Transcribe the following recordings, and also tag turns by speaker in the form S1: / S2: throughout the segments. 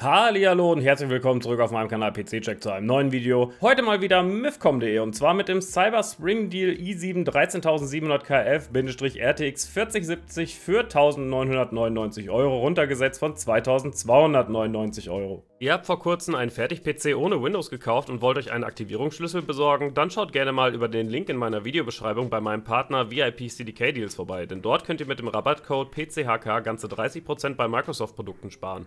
S1: Hallihallo und herzlich willkommen zurück auf meinem Kanal PC Check zu einem neuen Video. Heute mal wieder mifcom.de und zwar mit dem Cyber Spring Deal i7 13700KF RTX 4070 für 1999 Euro runtergesetzt von 2299 Euro. Ihr habt vor kurzem einen Fertig-PC ohne Windows gekauft und wollt euch einen Aktivierungsschlüssel besorgen? Dann schaut gerne mal über den Link in meiner Videobeschreibung bei meinem Partner VIP CDK Deals vorbei, denn dort könnt ihr mit dem Rabattcode PCHK ganze 30% bei Microsoft-Produkten sparen.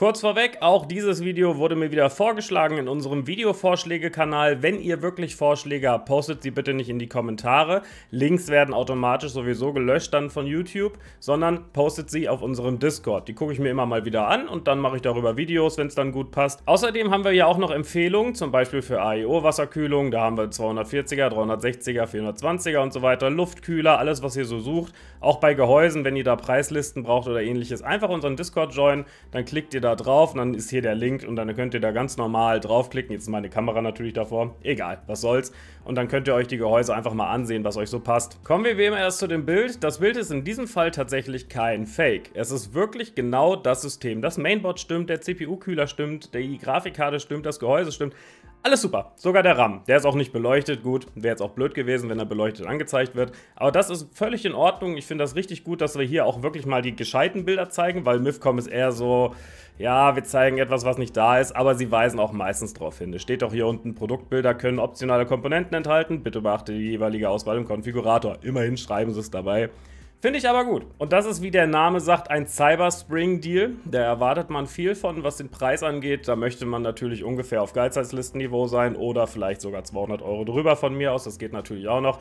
S1: Kurz vorweg, auch dieses Video wurde mir wieder vorgeschlagen in unserem Videovorschläge-Kanal. Wenn ihr wirklich Vorschläge habt, postet sie bitte nicht in die Kommentare. Links werden automatisch sowieso gelöscht dann von YouTube, sondern postet sie auf unserem Discord. Die gucke ich mir immer mal wieder an und dann mache ich darüber Videos, wenn es dann gut passt. Außerdem haben wir ja auch noch Empfehlungen, zum Beispiel für AEO-Wasserkühlung. Da haben wir 240er, 360er, 420er und so weiter, Luftkühler, alles was ihr so sucht. Auch bei Gehäusen, wenn ihr da Preislisten braucht oder ähnliches, einfach unseren Discord joinen, dann klickt ihr da da drauf und dann ist hier der Link und dann könnt ihr da ganz normal draufklicken. Jetzt ist meine Kamera natürlich davor. Egal, was soll's. Und dann könnt ihr euch die Gehäuse einfach mal ansehen, was euch so passt. Kommen wir wie immer erst zu dem Bild. Das Bild ist in diesem Fall tatsächlich kein Fake. Es ist wirklich genau das System. Das Mainboard stimmt, der CPU-Kühler stimmt, die Grafikkarte stimmt, das Gehäuse stimmt. Alles super, sogar der RAM. Der ist auch nicht beleuchtet, gut. Wäre jetzt auch blöd gewesen, wenn er beleuchtet angezeigt wird. Aber das ist völlig in Ordnung. Ich finde das richtig gut, dass wir hier auch wirklich mal die gescheiten Bilder zeigen, weil MIFCOM ist eher so, ja, wir zeigen etwas, was nicht da ist, aber sie weisen auch meistens darauf hin. Es steht auch hier unten, Produktbilder können optionale Komponenten enthalten. Bitte beachte die jeweilige Auswahl im Konfigurator. Immerhin schreiben sie es dabei. Finde ich aber gut. Und das ist, wie der Name sagt, ein cyberspring Deal. Da erwartet man viel von, was den Preis angeht. Da möchte man natürlich ungefähr auf Geizheitslistenniveau sein oder vielleicht sogar 200 Euro drüber von mir aus. Das geht natürlich auch noch.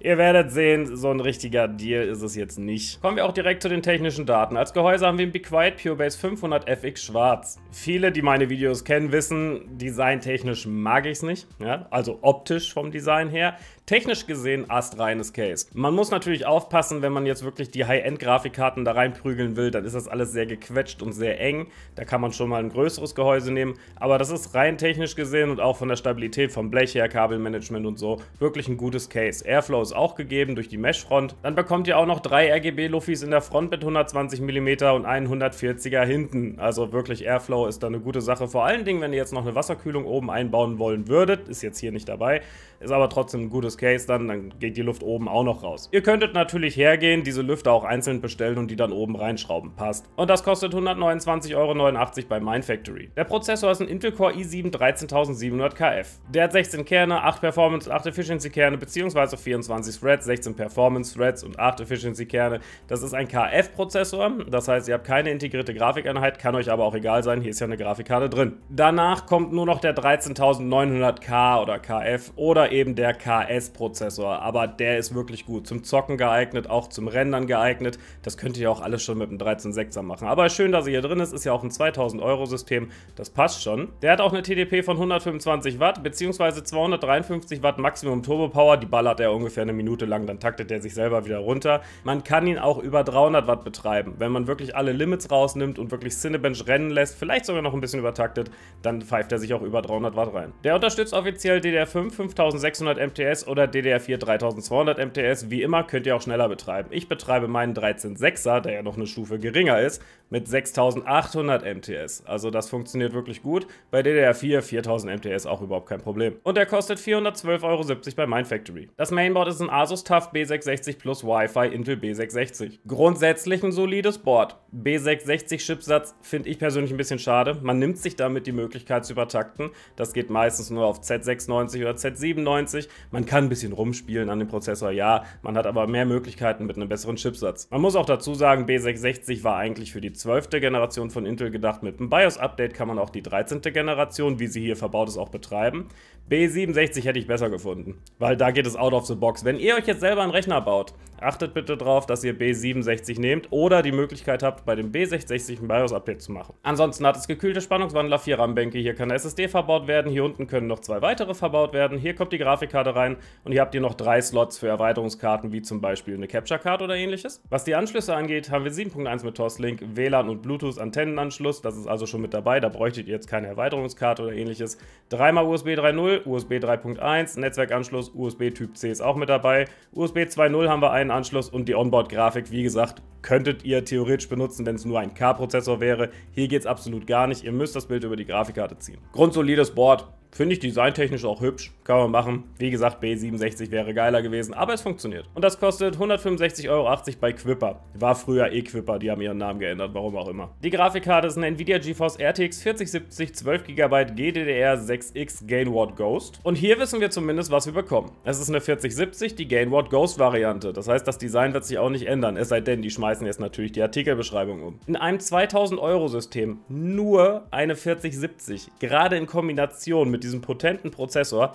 S1: Ihr werdet sehen, so ein richtiger Deal ist es jetzt nicht. Kommen wir auch direkt zu den technischen Daten. Als Gehäuse haben wir ein BeQuiet Purebase 500 FX schwarz. Viele, die meine Videos kennen, wissen, designtechnisch mag ich es nicht. Ja? Also optisch vom Design her. Technisch gesehen astreines Case. Man muss natürlich aufpassen, wenn man jetzt wirklich die High-End-Grafikkarten da reinprügeln will, dann ist das alles sehr gequetscht und sehr eng. Da kann man schon mal ein größeres Gehäuse nehmen, aber das ist rein technisch gesehen und auch von der Stabilität vom Blech her, Kabelmanagement und so, wirklich ein gutes Case. Airflow ist auch gegeben durch die Mesh-Front. Dann bekommt ihr auch noch drei RGB-Luffis in der Front mit 120 mm und einen 140er hinten. Also wirklich Airflow ist da eine gute Sache. Vor allen Dingen, wenn ihr jetzt noch eine Wasserkühlung oben einbauen wollen würdet, ist jetzt hier nicht dabei, ist aber trotzdem ein gutes Case dann, dann geht die Luft oben auch noch raus. Ihr könntet natürlich hergehen, diese Lüfter auch einzeln bestellen und die dann oben reinschrauben. Passt. Und das kostet 129,89 Euro bei Mindfactory. Der Prozessor ist ein Intel Core i7 13700KF. Der hat 16 Kerne, 8 Performance, 8 Efficiency Kerne beziehungsweise 24 Threads, 16 Performance Threads und 8 Efficiency Kerne. Das ist ein KF-Prozessor, das heißt, ihr habt keine integrierte Grafikeinheit, kann euch aber auch egal sein, hier ist ja eine Grafikkarte drin. Danach kommt nur noch der 13900K oder KF oder eben der KS prozessor aber der ist wirklich gut. Zum Zocken geeignet, auch zum Rendern geeignet. Das könnt ihr auch alles schon mit einem 13.6er machen. Aber schön, dass er hier drin ist. Ist ja auch ein 2000-Euro-System. Das passt schon. Der hat auch eine TDP von 125 Watt, beziehungsweise 253 Watt Maximum Turbo Power. Die ballert er ungefähr eine Minute lang, dann taktet er sich selber wieder runter. Man kann ihn auch über 300 Watt betreiben. Wenn man wirklich alle Limits rausnimmt und wirklich Cinebench rennen lässt, vielleicht sogar noch ein bisschen übertaktet, dann pfeift er sich auch über 300 Watt rein. Der unterstützt offiziell DDR5, 5600 MTS oder oder DDR4 3200 MTS. Wie immer könnt ihr auch schneller betreiben. Ich betreibe meinen 136er, der ja noch eine Stufe geringer ist, mit 6800 MTS. Also das funktioniert wirklich gut. Bei DDR4 4000 MTS auch überhaupt kein Problem. Und der kostet 412,70 Euro bei Mindfactory. Das Mainboard ist ein Asus TUF B660 plus Wi-Fi Intel B660. Grundsätzlich ein solides Board. B660 Chipsatz finde ich persönlich ein bisschen schade. Man nimmt sich damit die Möglichkeit zu übertakten. Das geht meistens nur auf z 690 oder Z97. Man kann kann ein bisschen rumspielen an dem Prozessor, ja, man hat aber mehr Möglichkeiten mit einem besseren Chipsatz. Man muss auch dazu sagen, B660 war eigentlich für die 12. Generation von Intel gedacht. Mit einem BIOS-Update kann man auch die 13. Generation, wie sie hier verbaut ist, auch betreiben. B67 hätte ich besser gefunden, weil da geht es out of the box. Wenn ihr euch jetzt selber einen Rechner baut, achtet bitte darauf, dass ihr B67 nehmt oder die Möglichkeit habt, bei dem B660 ein BIOS-Update zu machen. Ansonsten hat es gekühlte Spannungswandler, 4 RAM-Bänke, hier kann eine SSD verbaut werden, hier unten können noch zwei weitere verbaut werden, hier kommt die Grafikkarte rein und hier habt ihr noch drei Slots für Erweiterungskarten, wie zum Beispiel eine Capture Card oder ähnliches. Was die Anschlüsse angeht, haben wir 7.1 mit Toslink, WLAN und Bluetooth Antennenanschluss. Das ist also schon mit dabei. Da bräuchtet ihr jetzt keine Erweiterungskarte oder ähnliches. Dreimal USB 3.0, USB 3.1, Netzwerkanschluss, USB Typ C ist auch mit dabei. USB 2.0 haben wir einen Anschluss und die Onboard-Grafik, wie gesagt, könntet ihr theoretisch benutzen, wenn es nur ein K-Prozessor wäre. Hier geht es absolut gar nicht. Ihr müsst das Bild über die Grafikkarte ziehen. Grundsolides Board. Finde ich designtechnisch auch hübsch. Kann man machen. Wie gesagt, B67 wäre geiler gewesen, aber es funktioniert. Und das kostet 165,80 Euro bei Quipper. War früher eh Quipper, die haben ihren Namen geändert, warum auch immer. Die Grafikkarte ist eine Nvidia GeForce RTX 4070 12 GB GDDR6X Gainward Ghost. Und hier wissen wir zumindest, was wir bekommen. Es ist eine 4070, die Gainward Ghost Variante. Das heißt, das Design wird sich auch nicht ändern, es sei denn, die schmeißen schmeißen jetzt natürlich die Artikelbeschreibung um. In einem 2000-Euro-System nur eine 4070, gerade in Kombination mit diesem potenten Prozessor,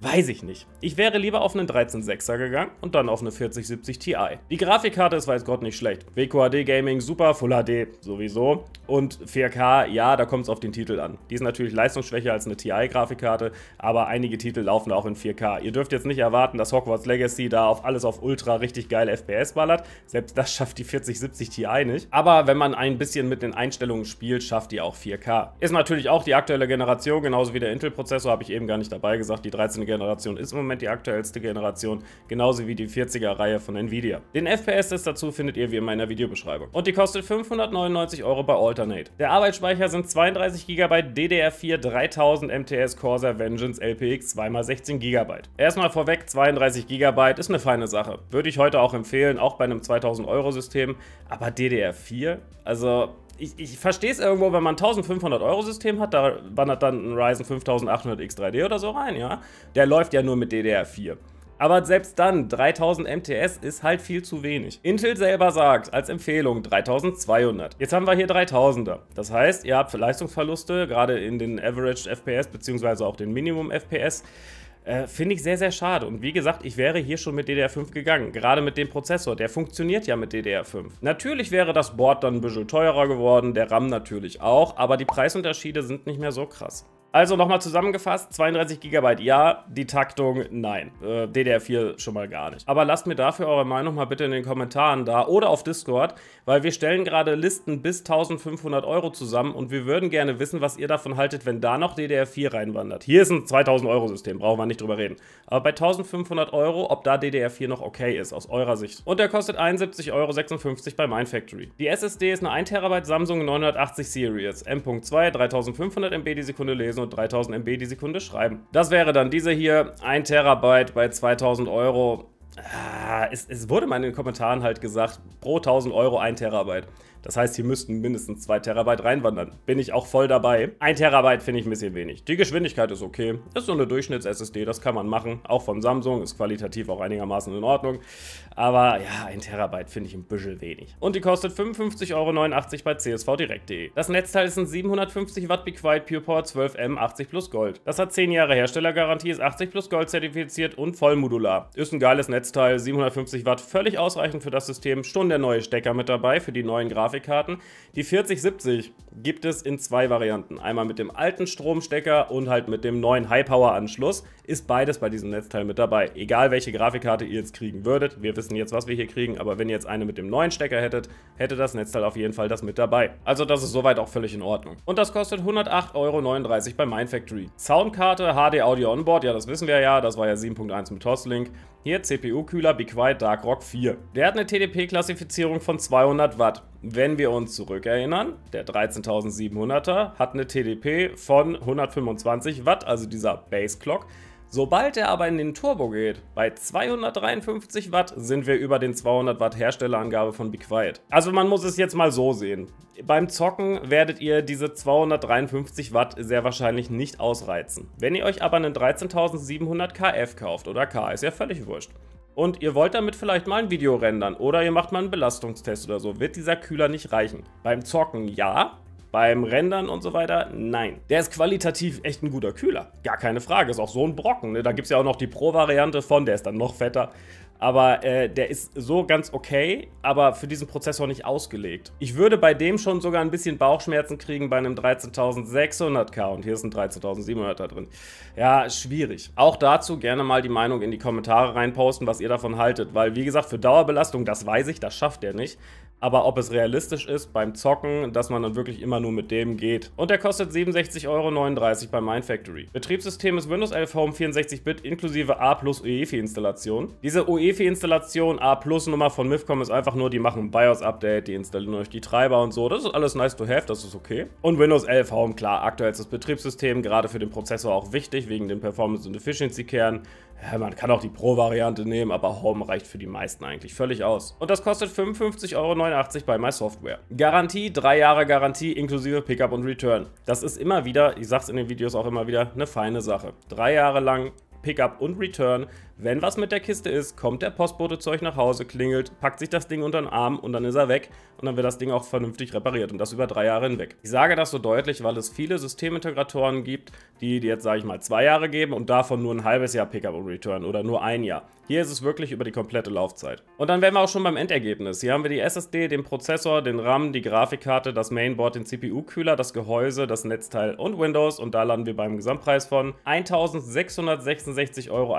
S1: Weiß ich nicht. Ich wäre lieber auf einen 13.6er gegangen und dann auf eine 4070 Ti. Die Grafikkarte ist weiß Gott nicht schlecht. WQHD Gaming, super, Full HD sowieso. Und 4K, ja, da kommt es auf den Titel an. Die ist natürlich leistungsschwächer als eine Ti-Grafikkarte, aber einige Titel laufen auch in 4K. Ihr dürft jetzt nicht erwarten, dass Hogwarts Legacy da auf alles auf Ultra richtig geil FPS ballert. Selbst das schafft die 4070 Ti nicht. Aber wenn man ein bisschen mit den Einstellungen spielt, schafft die auch 4K. Ist natürlich auch die aktuelle Generation, genauso wie der Intel-Prozessor, habe ich eben gar nicht dabei gesagt. Die 13 Generation ist im Moment die aktuellste Generation, genauso wie die 40er-Reihe von Nvidia. Den FPS-Test dazu findet ihr wie in meiner Videobeschreibung. Und die kostet 599 Euro bei Alternate. Der Arbeitsspeicher sind 32 GB DDR4 3000 MTS Corsair Vengeance LPX 2x16 GB. Erstmal vorweg, 32 GB ist eine feine Sache. Würde ich heute auch empfehlen, auch bei einem 2000 Euro System. Aber DDR4? Also ich, ich verstehe es irgendwo, wenn man 1500-Euro-System hat, da wandert dann ein Ryzen 5800 X3D oder so rein, ja. Der läuft ja nur mit DDR4. Aber selbst dann, 3000 MTS ist halt viel zu wenig. Intel selber sagt als Empfehlung 3200. Jetzt haben wir hier 3000er. Das heißt, ihr habt Leistungsverluste, gerade in den Average FPS bzw. auch den Minimum FPS äh, Finde ich sehr, sehr schade. Und wie gesagt, ich wäre hier schon mit DDR5 gegangen. Gerade mit dem Prozessor. Der funktioniert ja mit DDR5. Natürlich wäre das Board dann ein bisschen teurer geworden, der RAM natürlich auch, aber die Preisunterschiede sind nicht mehr so krass. Also nochmal zusammengefasst, 32 GB ja, die Taktung nein. Äh, DDR4 schon mal gar nicht. Aber lasst mir dafür eure Meinung mal bitte in den Kommentaren da oder auf Discord, weil wir stellen gerade Listen bis 1500 Euro zusammen und wir würden gerne wissen, was ihr davon haltet, wenn da noch DDR4 reinwandert. Hier ist ein 2000 Euro System, brauchen wir nicht drüber reden. Aber bei 1500 Euro, ob da DDR4 noch okay ist, aus eurer Sicht. Und der kostet 71,56 Euro bei Mindfactory. Die SSD ist eine 1 TB Samsung 980 Series, M.2, 3500 MB die Sekunde lesen und 3000 MB die Sekunde schreiben. Das wäre dann diese hier, 1 Terabyte bei 2000 Euro. Ah, es, es, wurde mal in den Kommentaren halt gesagt, pro 1000 Euro 1 Terabyte. Das heißt, hier müssten mindestens 2 Terabyte reinwandern. Bin ich auch voll dabei. 1 Terabyte finde ich ein bisschen wenig. Die Geschwindigkeit ist okay. Ist so eine Durchschnitts-SSD, das kann man machen. Auch von Samsung, ist qualitativ auch einigermaßen in Ordnung. Aber ja, 1 Terabyte finde ich ein bisschen wenig. Und die kostet 55,89 Euro bei csvdirekt.de. Das Netzteil ist ein 750 Watt Be Quiet PurePower 12M 80 plus Gold. Das hat 10 Jahre Herstellergarantie, ist 80 plus Gold zertifiziert und vollmodular. Ist ein geiles Netzteil, 750 Watt, völlig ausreichend für das System. Schon der neue Stecker mit dabei für die neuen Grafiken. Grafikkarten. Die 4070 gibt es in zwei Varianten. Einmal mit dem alten Stromstecker und halt mit dem neuen High-Power-Anschluss. Ist beides bei diesem Netzteil mit dabei. Egal welche Grafikkarte ihr jetzt kriegen würdet. Wir wissen jetzt, was wir hier kriegen, aber wenn ihr jetzt eine mit dem neuen Stecker hättet, hätte das Netzteil auf jeden Fall das mit dabei. Also das ist soweit auch völlig in Ordnung. Und das kostet 108,39 Euro bei Mindfactory. Soundkarte, HD Audio Onboard, ja das wissen wir ja, das war ja 7.1 mit Toslink. Hier CPU-Kühler BeQuiet Dark Rock 4. Der hat eine TDP-Klassifizierung von 200 Watt. Wenn wir uns zurückerinnern, der 13700er hat eine TDP von 125 Watt, also dieser Base Clock. Sobald er aber in den Turbo geht, bei 253 Watt sind wir über den 200 Watt Herstellerangabe von Be Quiet. Also man muss es jetzt mal so sehen. Beim Zocken werdet ihr diese 253 Watt sehr wahrscheinlich nicht ausreizen. Wenn ihr euch aber einen 13700 KF kauft oder K, ist ja völlig wurscht, und ihr wollt damit vielleicht mal ein Video rendern oder ihr macht mal einen Belastungstest oder so, wird dieser Kühler nicht reichen. Beim Zocken ja, beim Rendern und so weiter, nein. Der ist qualitativ echt ein guter Kühler. Gar keine Frage, ist auch so ein Brocken. Ne? Da gibt es ja auch noch die Pro-Variante von, der ist dann noch fetter. Aber äh, der ist so ganz okay, aber für diesen Prozessor nicht ausgelegt. Ich würde bei dem schon sogar ein bisschen Bauchschmerzen kriegen bei einem 13600K. Und hier ist ein 13700 da drin. Ja, schwierig. Auch dazu gerne mal die Meinung in die Kommentare reinposten, was ihr davon haltet. Weil, wie gesagt, für Dauerbelastung, das weiß ich, das schafft der nicht. Aber ob es realistisch ist beim Zocken, dass man dann wirklich immer nur mit dem geht. Und der kostet 67,39 Euro bei Mindfactory. Betriebssystem ist Windows 11 Home 64-Bit inklusive A plus UEFI-Installation. Diese UEFI-Installation A plus Nummer von MIFCOM ist einfach nur, die machen ein BIOS-Update, die installieren euch die Treiber und so. Das ist alles nice to have, das ist okay. Und Windows 11 Home, klar, aktuell ist das Betriebssystem, gerade für den Prozessor auch wichtig, wegen den Performance- und efficiency kern ja, man kann auch die Pro-Variante nehmen, aber Home reicht für die meisten eigentlich völlig aus. Und das kostet 55,89 Euro bei MySoftware. Garantie, 3 Jahre Garantie inklusive Pickup und Return. Das ist immer wieder, ich sag's in den Videos auch immer wieder, eine feine Sache. 3 Jahre lang Pickup und Return. Wenn was mit der Kiste ist, kommt der Postbote zu euch nach Hause, klingelt, packt sich das Ding unter den Arm und dann ist er weg und dann wird das Ding auch vernünftig repariert und das über drei Jahre hinweg. Ich sage das so deutlich, weil es viele Systemintegratoren gibt, die, die jetzt, sage ich mal, zwei Jahre geben und davon nur ein halbes Jahr Pickup und Return oder nur ein Jahr. Hier ist es wirklich über die komplette Laufzeit. Und dann wären wir auch schon beim Endergebnis. Hier haben wir die SSD, den Prozessor, den RAM, die Grafikkarte, das Mainboard, den CPU-Kühler, das Gehäuse, das Netzteil und Windows. Und da landen wir beim Gesamtpreis von 1666,51 Euro.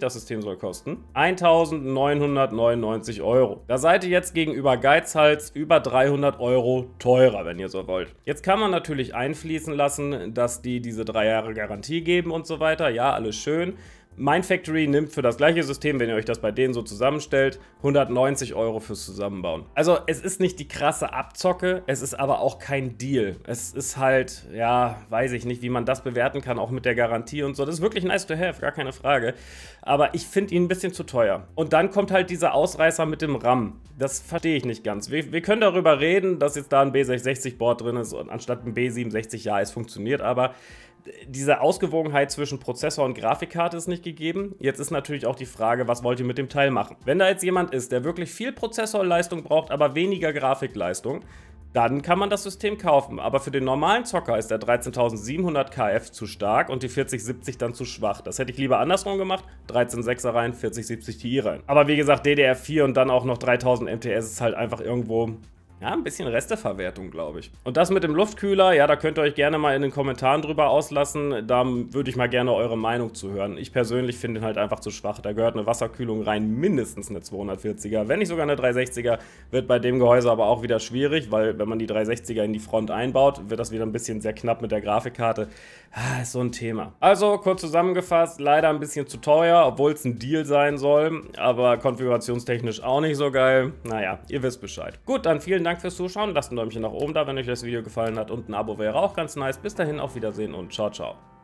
S1: Das System soll kosten 1999 Euro. Da seid ihr jetzt gegenüber Geizhals über 300 Euro teurer, wenn ihr so wollt. Jetzt kann man natürlich einfließen lassen, dass die diese drei Jahre Garantie geben und so weiter. Ja, alles schön. Mindfactory nimmt für das gleiche System, wenn ihr euch das bei denen so zusammenstellt, 190 Euro fürs Zusammenbauen. Also es ist nicht die krasse Abzocke, es ist aber auch kein Deal. Es ist halt, ja, weiß ich nicht, wie man das bewerten kann, auch mit der Garantie und so. Das ist wirklich nice to have, gar keine Frage. Aber ich finde ihn ein bisschen zu teuer. Und dann kommt halt dieser Ausreißer mit dem RAM. Das verstehe ich nicht ganz. Wir, wir können darüber reden, dass jetzt da ein B660-Board drin ist und anstatt ein b 67 ja, es funktioniert aber diese Ausgewogenheit zwischen Prozessor und Grafikkarte ist nicht gegeben. Jetzt ist natürlich auch die Frage, was wollt ihr mit dem Teil machen? Wenn da jetzt jemand ist, der wirklich viel Prozessorleistung braucht, aber weniger Grafikleistung, dann kann man das System kaufen. Aber für den normalen Zocker ist der 13700 KF zu stark und die 4070 dann zu schwach. Das hätte ich lieber andersrum gemacht. 136er rein, 4070 Ti rein. Aber wie gesagt, DDR4 und dann auch noch 3000 MTS ist halt einfach irgendwo ja, ein bisschen Resteverwertung, glaube ich. Und das mit dem Luftkühler, ja, da könnt ihr euch gerne mal in den Kommentaren drüber auslassen. Da würde ich mal gerne eure Meinung zu hören. Ich persönlich finde ihn halt einfach zu schwach. Da gehört eine Wasserkühlung rein, mindestens eine 240er, wenn nicht sogar eine 360er. Wird bei dem Gehäuse aber auch wieder schwierig, weil wenn man die 360er in die Front einbaut, wird das wieder ein bisschen sehr knapp mit der Grafikkarte. Ah, ist so ein Thema. Also, kurz zusammengefasst, leider ein bisschen zu teuer, obwohl es ein Deal sein soll, aber konfigurationstechnisch auch nicht so geil. Naja, ihr wisst Bescheid. Gut, dann vielen Dank Dank fürs Zuschauen. Lasst ein Däumchen nach oben da, wenn euch das Video gefallen hat und ein Abo wäre auch ganz nice. Bis dahin, auf Wiedersehen und ciao, ciao.